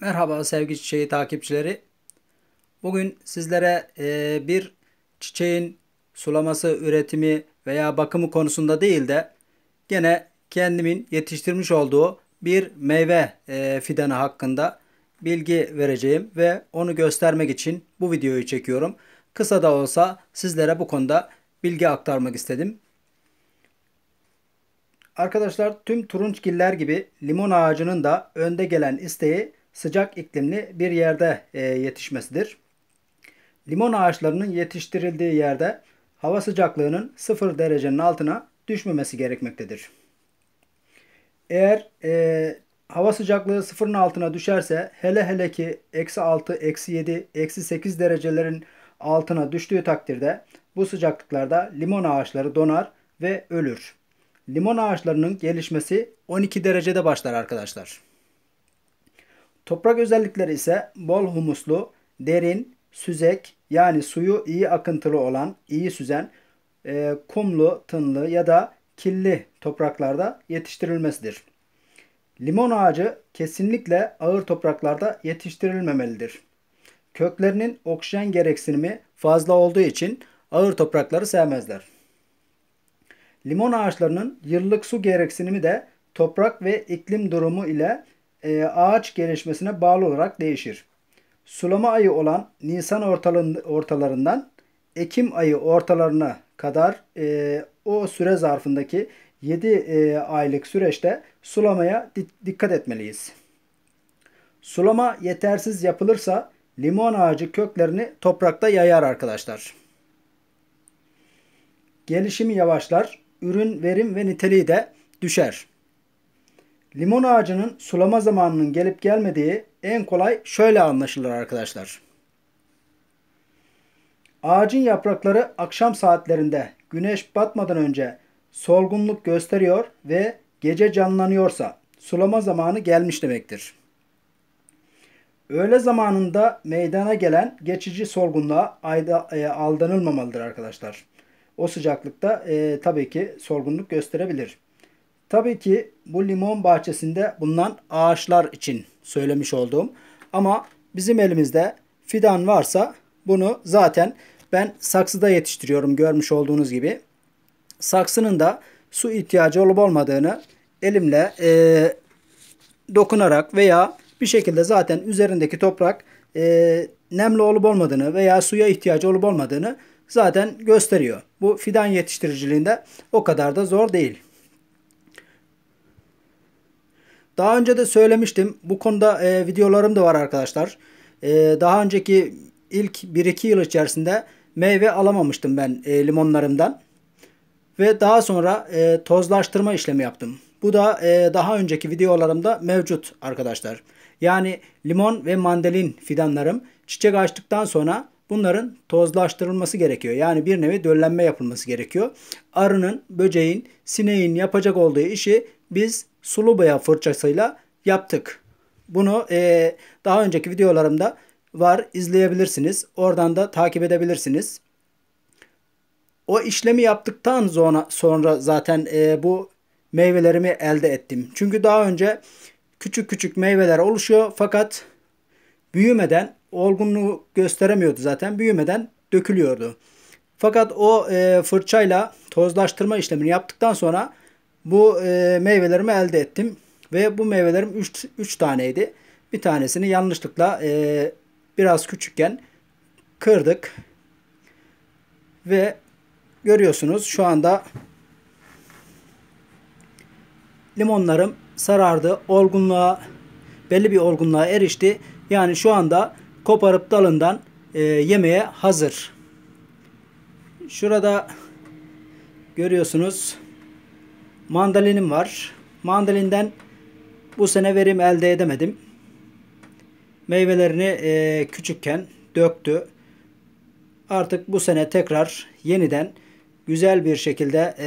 Merhaba sevgili çiçeği takipçileri. Bugün sizlere e, bir çiçeğin sulaması, üretimi veya bakımı konusunda değil de gene kendimin yetiştirmiş olduğu bir meyve e, fidanı hakkında bilgi vereceğim ve onu göstermek için bu videoyu çekiyorum. Kısa da olsa sizlere bu konuda bilgi aktarmak istedim. Arkadaşlar tüm turunçgiller gibi limon ağacının da önde gelen isteği sıcak iklimli bir yerde e, yetişmesidir. Limon ağaçlarının yetiştirildiği yerde hava sıcaklığının 0 derecenin altına düşmemesi gerekmektedir. Eğer e, hava sıcaklığı sıfırın altına düşerse hele hele ki eksi 6, eksi 7, eksi 8 derecelerin altına düştüğü takdirde bu sıcaklıklarda limon ağaçları donar ve ölür. Limon ağaçlarının gelişmesi 12 derecede başlar arkadaşlar. Toprak özellikleri ise bol humuslu, derin, süzek yani suyu iyi akıntılı olan, iyi süzen, e, kumlu, tınlı ya da killi topraklarda yetiştirilmesidir. Limon ağacı kesinlikle ağır topraklarda yetiştirilmemelidir. Köklerinin oksijen gereksinimi fazla olduğu için ağır toprakları sevmezler. Limon ağaçlarının yıllık su gereksinimi de toprak ve iklim durumu ile e, ağaç gelişmesine bağlı olarak değişir. Sulama ayı olan Nisan ortalarından Ekim ayı ortalarına kadar e, o süre zarfındaki 7 e, aylık süreçte sulamaya di dikkat etmeliyiz. Sulama yetersiz yapılırsa limon ağacı köklerini toprakta yayar arkadaşlar. Gelişimi yavaşlar, ürün verim ve niteliği de düşer. Limon ağacının sulama zamanının gelip gelmediği en kolay şöyle anlaşılır arkadaşlar. Ağacın yaprakları akşam saatlerinde güneş batmadan önce solgunluk gösteriyor ve gece canlanıyorsa sulama zamanı gelmiş demektir. Öğle zamanında meydana gelen geçici solgunluğa e, aldanılmamalıdır arkadaşlar. O sıcaklıkta e, tabii ki solgunluk gösterebilir. Tabii ki bu limon bahçesinde bulunan ağaçlar için söylemiş olduğum. Ama bizim elimizde fidan varsa bunu zaten ben saksıda yetiştiriyorum görmüş olduğunuz gibi. Saksının da su ihtiyacı olup olmadığını elimle e, dokunarak veya bir şekilde zaten üzerindeki toprak e, nemli olup olmadığını veya suya ihtiyacı olup olmadığını zaten gösteriyor. Bu fidan yetiştiriciliğinde o kadar da zor değil. Daha önce de söylemiştim. Bu konuda e, videolarım da var arkadaşlar. E, daha önceki ilk 1-2 yıl içerisinde meyve alamamıştım ben e, limonlarımdan. Ve daha sonra e, tozlaştırma işlemi yaptım. Bu da e, daha önceki videolarımda mevcut arkadaşlar. Yani limon ve mandalin fidanlarım çiçek açtıktan sonra bunların tozlaştırılması gerekiyor. Yani bir nevi döllenme yapılması gerekiyor. Arının, böceğin, sineğin yapacak olduğu işi biz sulu boya fırçasıyla yaptık. Bunu e, daha önceki videolarımda var izleyebilirsiniz. Oradan da takip edebilirsiniz. O işlemi yaptıktan sonra, sonra zaten e, bu meyvelerimi elde ettim. Çünkü daha önce küçük küçük meyveler oluşuyor fakat büyümeden olgunluğu gösteremiyordu zaten. Büyümeden dökülüyordu. Fakat o e, fırçayla tozlaştırma işlemini yaptıktan sonra bu e, meyvelerimi elde ettim. Ve bu meyvelerim 3, 3 taneydi. Bir tanesini yanlışlıkla e, biraz küçükken kırdık. Ve görüyorsunuz şu anda limonlarım sarardı. Olgunluğa belli bir olgunluğa erişti. Yani şu anda koparıp dalından e, yemeye hazır. Şurada görüyorsunuz Mandalinim var. Mandalinden bu sene verim elde edemedim. Meyvelerini e, küçükken döktü. Artık bu sene tekrar yeniden güzel bir şekilde e,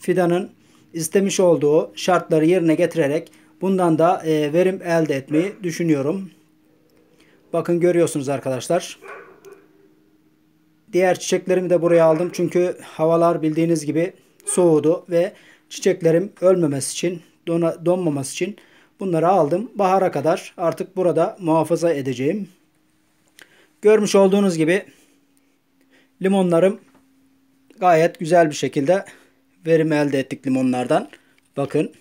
fidanın istemiş olduğu şartları yerine getirerek bundan da e, verim elde etmeyi düşünüyorum. Bakın görüyorsunuz arkadaşlar. Diğer çiçeklerimi de buraya aldım çünkü havalar bildiğiniz gibi soğudu ve çiçeklerim ölmemesi için, dona, donmaması için bunları aldım. Bahara kadar artık burada muhafaza edeceğim. Görmüş olduğunuz gibi limonlarım gayet güzel bir şekilde verim elde ettik limonlardan. Bakın.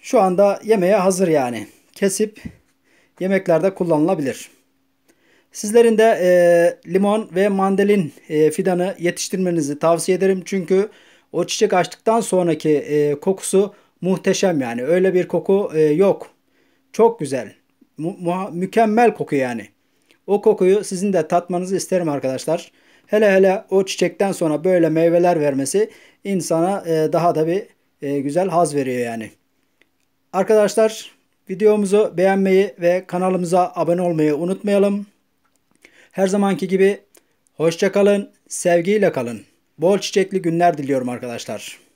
Şu anda yemeğe hazır yani. Kesip yemeklerde kullanılabilir. Sizlerin de e, limon ve mandalin e, fidanı yetiştirmenizi tavsiye ederim. Çünkü o çiçek açtıktan sonraki e, kokusu muhteşem yani. Öyle bir koku e, yok. Çok güzel. Mu- mükemmel koku yani. O kokuyu sizin de tatmanızı isterim arkadaşlar. Hele hele o çiçekten sonra böyle meyveler vermesi insana e, daha da bir e, güzel haz veriyor yani. Arkadaşlar videomuzu beğenmeyi ve kanalımıza abone olmayı unutmayalım. Her zamanki gibi hoşça kalın, sevgiyle kalın. Bol çiçekli günler diliyorum arkadaşlar.